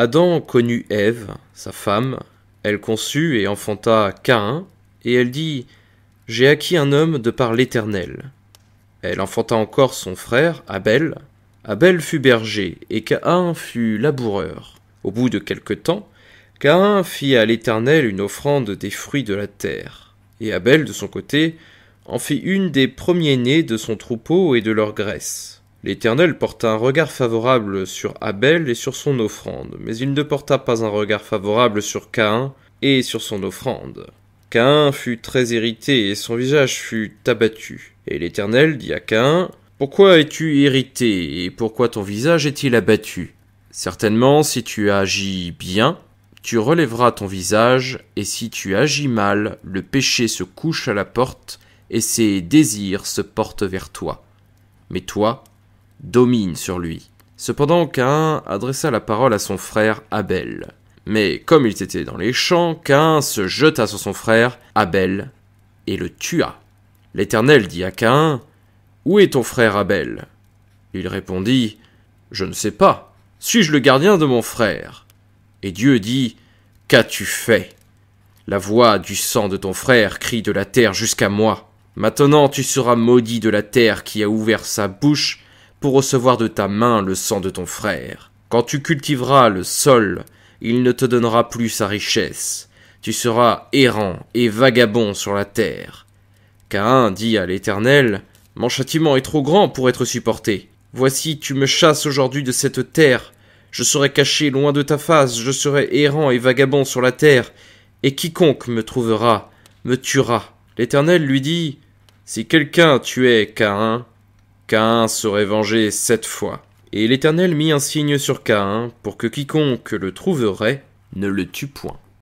Adam connut Ève, sa femme, elle conçut et enfanta Caïn, et elle dit J'ai acquis un homme de par l'Éternel. Elle enfanta encore son frère, Abel. Abel fut berger, et Caïn fut laboureur. Au bout de quelque temps, Caïn fit à l'Éternel une offrande des fruits de la terre, et Abel, de son côté, en fit une des premiers-nés de son troupeau et de leur graisse. L'Éternel porta un regard favorable sur Abel et sur son offrande, mais il ne porta pas un regard favorable sur Caïn et sur son offrande. Caïn fut très irrité et son visage fut abattu. Et l'Éternel dit à Caïn Pourquoi es-tu irrité et pourquoi ton visage est-il abattu Certainement, si tu agis bien, tu relèveras ton visage, et si tu agis mal, le péché se couche à la porte, et ses désirs se portent vers toi. Mais toi, domine sur lui. Cependant, Caïn adressa la parole à son frère Abel. Mais comme ils étaient dans les champs, Caïn se jeta sur son frère Abel et le tua. L'Éternel dit à Caïn Où est ton frère Abel Il répondit Je ne sais pas. Suis-je le gardien de mon frère Et Dieu dit Qu'as-tu fait La voix du sang de ton frère crie de la terre jusqu'à moi. Maintenant tu seras maudit de la terre qui a ouvert sa bouche pour recevoir de ta main le sang de ton frère. Quand tu cultiveras le sol, il ne te donnera plus sa richesse. Tu seras errant et vagabond sur la terre. Caïn dit à l'Éternel, Mon châtiment est trop grand pour être supporté. Voici, tu me chasses aujourd'hui de cette terre. Je serai caché loin de ta face, je serai errant et vagabond sur la terre, et quiconque me trouvera me tuera. L'Éternel lui dit, Si quelqu'un tuait Caïn, Caïn serait vengé sept fois. Et l'Éternel mit un signe sur Caïn pour que quiconque le trouverait ne le tue point.